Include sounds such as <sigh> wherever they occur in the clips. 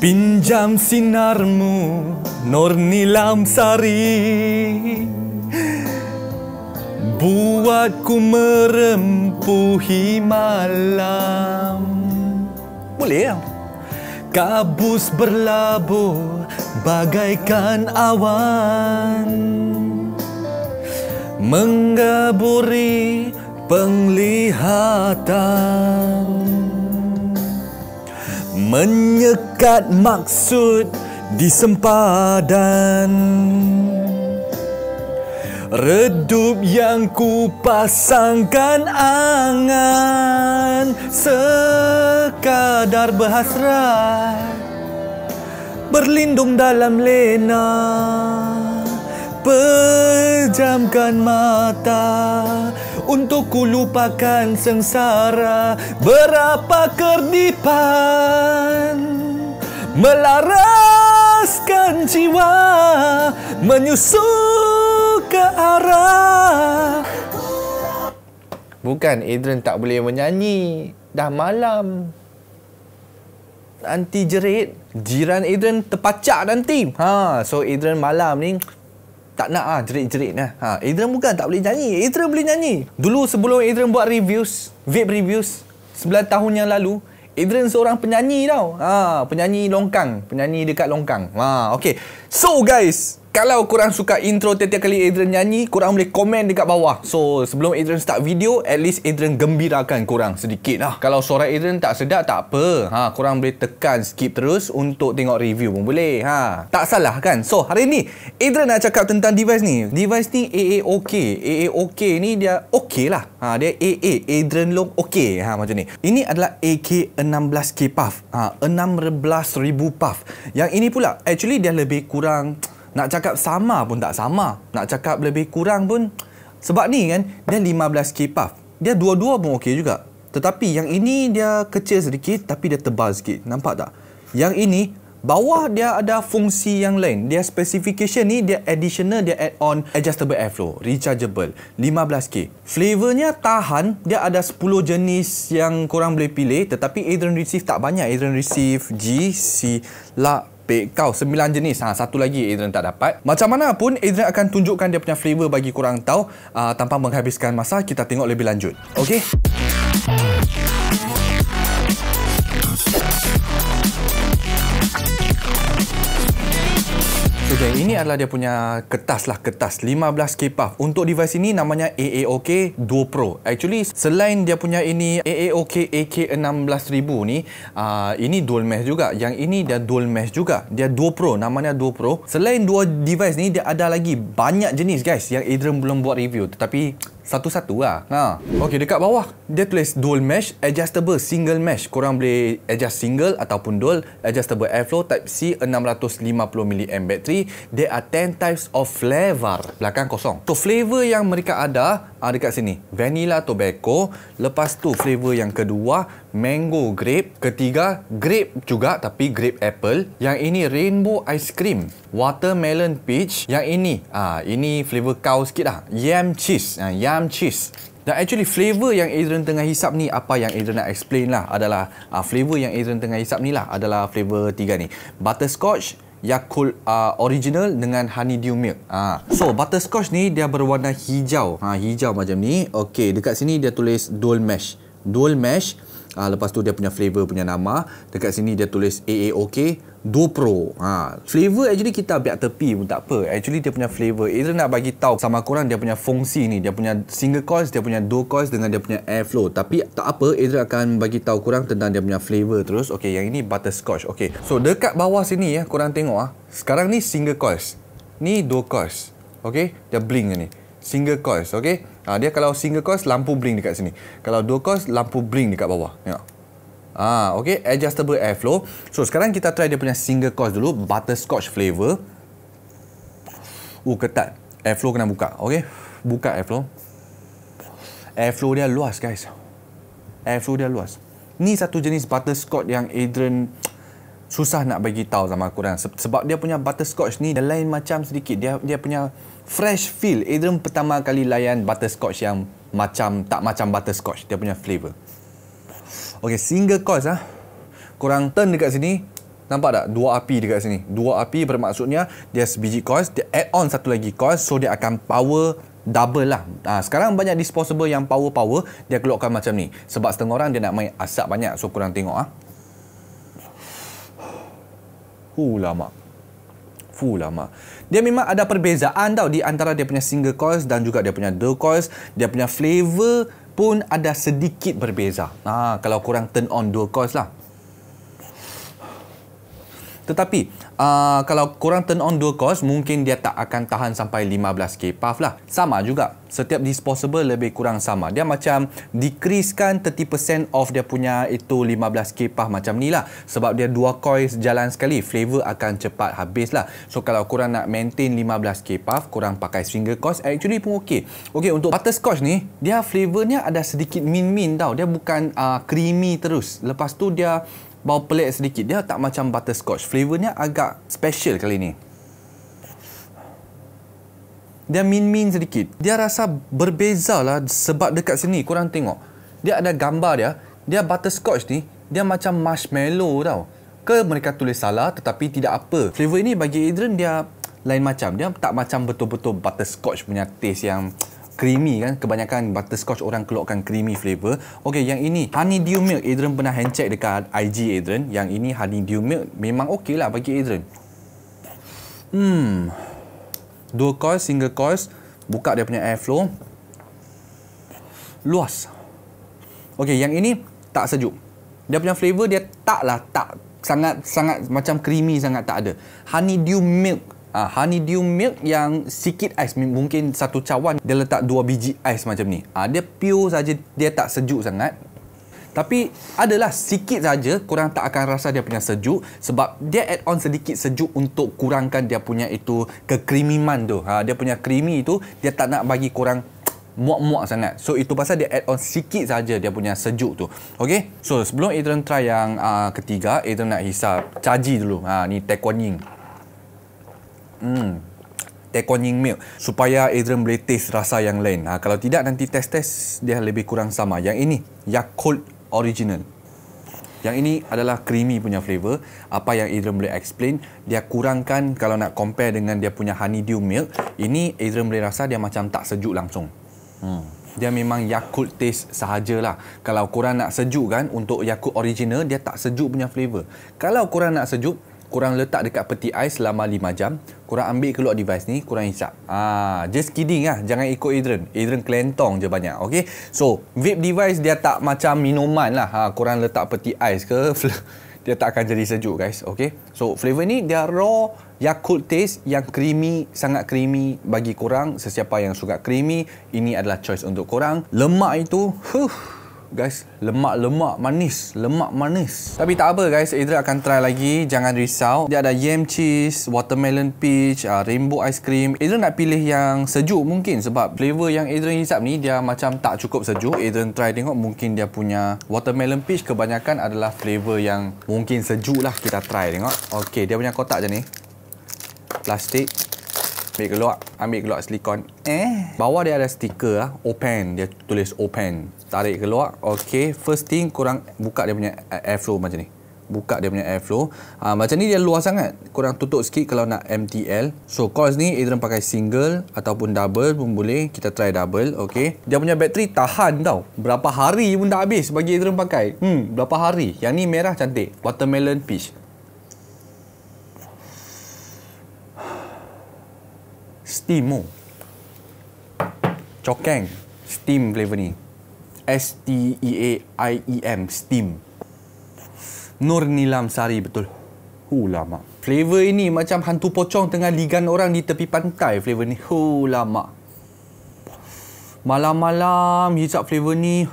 Pinjam sinarmu Nor nilam sari Buatku merempuhi malam Boleh ya? Kabus berlabuh Bagaikan awan Menggaburi penglihatan menyekat maksud di sempadan Redup yang ku pasangkan angan Sekadar berhasrat Berlindung dalam lena Pejamkan mata Pejamkan mata untuk kulupakan sengsara berapa kerdipan melaraskan jiwa menyusuk ke arah bukan Adrian tak boleh menyanyi dah malam nanti jerit jiran Adrian terpacak nanti ha so Adrian malam ni tak nak ah jerit-jerit lah. Ha, Adrian bukan tak boleh nyanyi. Adrian boleh nyanyi. Dulu sebelum Adrian buat reviews, vape reviews, sebelah tahun yang lalu, Adrian seorang penyanyi tau. Ha, penyanyi longkang. Penyanyi dekat longkang. Ha, okay. So guys, kalau korang suka intro tiap-tiap kali Adrian nyanyi, korang boleh komen dekat bawah. So, sebelum Adrian start video, at least Adrian gembirakan korang sedikit lah. Kalau suara Adrian tak sedap, tak apa. Ha, korang boleh tekan skip terus untuk tengok review pun boleh. Ha, tak salah kan? So, hari ni Adrian nak cakap tentang device ni. Device ni AAOK. AAOK ni dia OK lah. Ha, dia AA, Adrian Long OK. Ha, macam ni. Ini adalah AK16K Puff. Ha, 16,000 Puff. Yang ini pula, actually dia lebih kurang... Nak cakap sama pun tak sama. Nak cakap lebih kurang pun. Sebab ni kan, dia 15k puff. Dia dua-dua pun okey juga. Tetapi yang ini dia kecil sedikit tapi dia tebal sikit. Nampak tak? Yang ini, bawah dia ada fungsi yang lain. Dia specification ni, dia additional, dia add on adjustable airflow, rechargeable, 15k. Flavornya tahan, dia ada 10 jenis yang korang boleh pilih tetapi Adrian Receive tak banyak. Adrian Receive, G, C, Lux, pek kau sembilan jenis ha, satu lagi Adrian tak dapat macam mana pun Adrian akan tunjukkan dia punya flavor bagi korang tahu uh, tanpa menghabiskan masa kita tengok lebih lanjut okey Okay, ini adalah dia punya kertas lah, kertas 15K puff. Untuk device ini namanya AAOK 2 Pro. Actually, selain dia punya ini AAOK AK16000 ni, uh, ini dual mesh juga. Yang ini dia dual mesh juga. Dia 2 Pro, namanya 2 Pro. Selain dua device ni, dia ada lagi banyak jenis guys yang Adrian belum buat review. Tetapi satu-satu lah. Ha. Okey, dekat bawah, dia tulis dual mesh, adjustable single mesh. Korang boleh adjust single ataupun dual, adjustable airflow type C, 650mAh battery. There are 10 types of flavor. Belakang kosong. So, flavor yang mereka ada, ha, dekat sini, vanilla tobacco. Lepas tu, flavor yang kedua, mango grape. Ketiga, grape juga tapi grape apple. Yang ini rainbow ice cream. Watermelon peach. Yang ini, ah uh, ini flavor cow sikit lah. Yam cheese. Uh, yam cheese. Dan actually flavor yang Adrian tengah hisap ni apa yang Adrian nak explain lah adalah uh, flavor yang Adrian tengah hisap ni lah adalah flavor tiga ni. Butterscotch, Yakult uh, original dengan honeydew milk. Ah. So butterscotch ni dia berwarna hijau. Ha, hijau macam ni. Okay, dekat sini dia tulis dual mesh. Dual mesh Ah lepas tu dia punya flavor punya nama dekat sini dia tulis AAOK 2 Pro. Ha flavor actually kita biar tepi pun tak apa. Actually dia punya flavor Ezra nak bagi tahu sama kurang dia punya fungsi ni. Dia punya single coil, dia punya dual coil dengan dia punya airflow. Tapi tak apa Ezra akan bagi tahu kurang tentang dia punya flavor terus. Okey yang ini butterscotch. Okey. So dekat bawah sini ya korang tengok ah. Sekarang ni single coil. Ni dual coil. Okey, dia bling ni. Single coil, okey. Ha, dia kalau single cost, lampu blink dekat sini. Kalau dua cost, lampu blink dekat bawah. Tengok. Ha, okay, adjustable airflow. So, sekarang kita try dia punya single cost dulu. Butterscotch flavor. Uh, ketat. Airflow kena buka. Okay, buka airflow. Airflow dia luas, guys. Airflow dia luas. Ni satu jenis butterscotch yang Adrian susah nak bagi tahu sama aku orang sebab dia punya butterscotch ni dia lain macam sedikit dia dia punya fresh feel Adrian pertama kali layan butterscotch yang macam tak macam butterscotch dia punya flavor Okay, single course ah. Ha? Kurang turn dekat sini. Nampak tak? Dua api dekat sini. Dua api bermaksudnya dia sebiji course, dia add on satu lagi course so dia akan power double lah. Ha, sekarang banyak disposable yang power-power, dia keluarkan macam ni. Sebab setengah orang dia nak main asap banyak. So, kurang tengok ah. Ha? Fu lama, Fu lama. Dia memang ada perbezaan tau di antara dia punya single coils dan juga dia punya dual coils. Dia punya flavor pun ada sedikit berbeza. Ha, kalau kurang turn on dual coils lah. Tetapi uh, kalau korang turn on dual course, mungkin dia tak akan tahan sampai 15k puff lah. Sama juga. Setiap disposable lebih kurang sama. Dia macam decreasekan 30% of dia punya itu 15k puff macam ni lah. Sebab dia dual coil jalan sekali, flavor akan cepat habis lah. So kalau korang nak maintain 15k puff, korang pakai single course, actually pun okey. Okey untuk butter scotch ni, dia flavornya ada sedikit min-min tau. Dia bukan uh, creamy terus. Lepas tu dia bau pelik sedikit. Dia tak macam butterscotch. Flavornya agak special kali ni. Dia min-min sedikit. Dia rasa berbeza lah sebab dekat sini. Korang tengok. Dia ada gambar dia. Dia butterscotch ni. Dia macam marshmallow tau. Ke mereka tulis salah tetapi tidak apa. Flavor ini bagi Adrian dia lain macam. Dia tak macam betul-betul butterscotch punya taste yang creamy kan kebanyakan butterscotch orang keluarkan creamy flavour Okey, yang ini honey dew milk Adrian pernah hand check dekat IG Adrian yang ini honey dew milk memang okey lah bagi Adrian hmm dual coil single coil buka dia punya airflow luas Okey, yang ini tak sejuk dia punya flavour dia taklah tak sangat sangat macam creamy sangat tak ada Honey dew milk uh, honeydew milk yang sikit ais mungkin satu cawan dia letak dua biji ais macam ni uh, dia pure saja dia tak sejuk sangat tapi adalah sikit saja kurang tak akan rasa dia punya sejuk sebab dia add on sedikit sejuk untuk kurangkan dia punya itu kekrimiman tu ha, dia punya creamy itu dia tak nak bagi kurang muak-muak sangat. So itu pasal dia add on sikit saja dia punya sejuk tu. Okay. So sebelum Adrian try yang uh, ketiga, Adrian nak hisap caji dulu. Ha, ni take warning. Hmm. Taekwon Ying Milk supaya Adrian boleh taste rasa yang lain. Ha, kalau tidak nanti test-test dia lebih kurang sama. Yang ini Yakult Original. Yang ini adalah creamy punya flavour. Apa yang Adrian boleh explain, dia kurangkan kalau nak compare dengan dia punya honeydew milk. Ini Adrian boleh rasa dia macam tak sejuk langsung. Hmm. Dia memang Yakult taste sahajalah. Kalau korang nak sejuk kan, untuk Yakult original, dia tak sejuk punya flavour. Kalau korang nak sejuk, Kurang letak dekat peti ais selama 5 jam, Kurang ambil keluar device ni, Kurang hisap. Ah, just kidding lah. Jangan ikut Adrian. Adrian kelentong je banyak. Okay? So, vape device dia tak macam minuman lah. Ha, kurang letak peti ais ke, <laughs> dia tak akan jadi sejuk guys. Okay? So, flavor ni dia raw Yakult taste yang creamy, sangat creamy bagi korang. Sesiapa yang suka creamy, ini adalah choice untuk korang. Lemak itu, huh, guys lemak-lemak manis lemak manis tapi tak apa guys Idra akan try lagi jangan risau dia ada yam cheese watermelon peach uh, rainbow ice cream Idra nak pilih yang sejuk mungkin sebab flavor yang Idra hisap ni dia macam tak cukup sejuk Idra try tengok mungkin dia punya watermelon peach kebanyakan adalah flavor yang mungkin sejuk lah kita try tengok ok dia punya kotak je ni plastik Ambil keluar. Ambil keluar silikon. Eh. Bawah dia ada stiker lah. Open. Dia tulis open. Tarik keluar. Okay. First thing kurang buka dia punya airflow macam ni. Buka dia punya airflow. Ha, macam ni dia luas sangat. Kurang tutup sikit kalau nak MTL. So coils ni Adrian pakai single ataupun double pun boleh. Kita try double. Okay. Dia punya bateri tahan tau. Berapa hari pun tak habis bagi Adrian pakai. Hmm. Berapa hari. Yang ni merah cantik. Watermelon peach. steam oh. Cokeng. Steam flavour ni. S-T-E-A-I-E-M. Steam. Nur Nilam Sari betul. Hulama. Flavour ini macam hantu pocong tengah ligan orang di tepi pantai Flavour ni. Hulama. Malam-malam hisap flavour ni.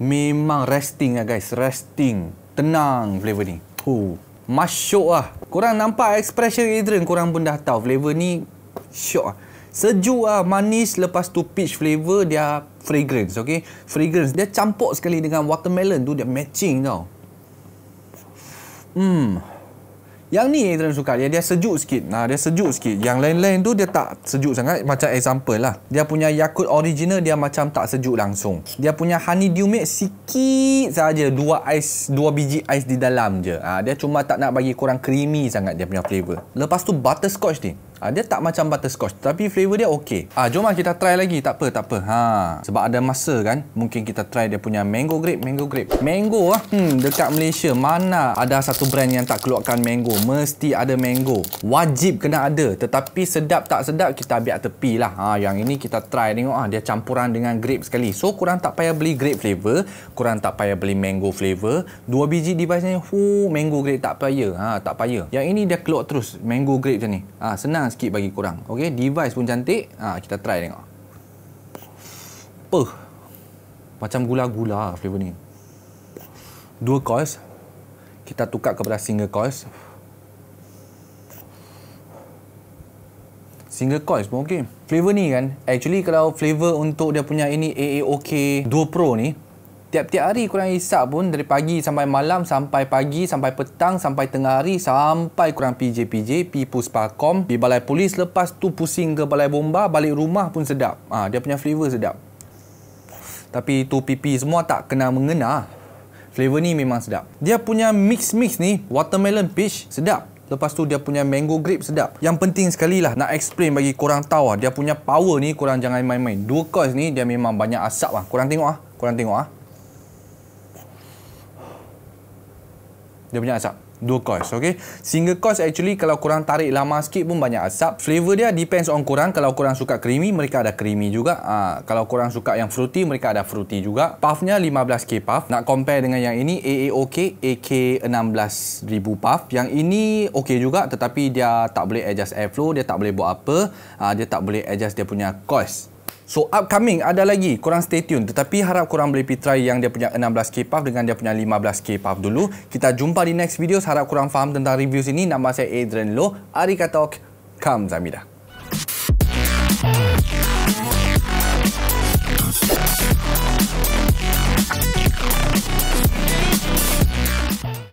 Memang resting lah guys. Resting. Tenang flavour ni. Huh. masuk lah. Korang nampak expression Adrian, korang pun dah tahu. Flavor ni syok ah. Sejuk ah, manis lepas tu peach flavour dia fragrance, okay? Fragrance dia campur sekali dengan watermelon tu dia matching tau. Hmm. Yang ni Adrian suka dia, dia sejuk sikit. Nah, dia sejuk sikit. Yang lain-lain tu dia tak sejuk sangat macam example lah. Dia punya Yakult original dia macam tak sejuk langsung. Dia punya honeydew milk sikit saja dua ais dua biji ais di dalam je. Ah, dia cuma tak nak bagi kurang creamy sangat dia punya flavour. Lepas tu butterscotch ni. Ha, dia tak macam butterscotch tapi flavour dia okey. Ah ha, jom lah kita try lagi. Tak apa, tak apa. Ha sebab ada masa kan, mungkin kita try dia punya mango grape, mango grape. Mango ah. Hmm dekat Malaysia mana ada satu brand yang tak keluarkan mango? Mesti ada mango. Wajib kena ada. Tetapi sedap tak sedap kita biar tepi lah. Ha yang ini kita try tengok ah dia campuran dengan grape sekali. So kurang tak payah beli grape flavour, kurang tak payah beli mango flavour. Dua biji device ni, hu mango grape tak payah. Ha tak payah. Yang ini dia keluar terus mango grape je ni. Ah ha, senang sikit bagi kurang. Okey, device pun cantik. Ha, kita try tengok. Puh. Macam gula-gula flavor ni. Dua coils. Kita tukar kepada single coils. Single coils pun okey. Flavor ni kan, actually kalau flavor untuk dia punya ini AAOK 2 Pro ni, tiap-tiap hari kurang isap pun dari pagi sampai malam sampai pagi sampai petang sampai tengah hari sampai kurang PJPJ pipus pakom, di balai polis lepas tu pusing ke balai bomba balik rumah pun sedap ah ha, dia punya flavor sedap tapi tu pipi semua tak kena mengena flavor ni memang sedap dia punya mix mix ni watermelon peach sedap Lepas tu dia punya mango grape sedap. Yang penting sekali lah nak explain bagi korang tahu lah. Dia punya power ni korang jangan main-main. Dua course ni dia memang banyak asap lah. Korang tengok lah. Korang tengok lah. dia punya asap dua course okey single course actually kalau kurang tarik lama sikit pun banyak asap flavor dia depends on kurang kalau kurang suka creamy mereka ada creamy juga ha, kalau kurang suka yang fruity mereka ada fruity juga puffnya 15k puff nak compare dengan yang ini AAOK AK 16000 puff yang ini okey juga tetapi dia tak boleh adjust airflow dia tak boleh buat apa ha, dia tak boleh adjust dia punya course So upcoming ada lagi Korang stay tune Tetapi harap korang boleh pitrai Yang dia punya 16k puff Dengan dia punya 15k puff dulu Kita jumpa di next video Harap korang faham tentang review sini Nama saya Adrian Low Arikatok Kam Zamidah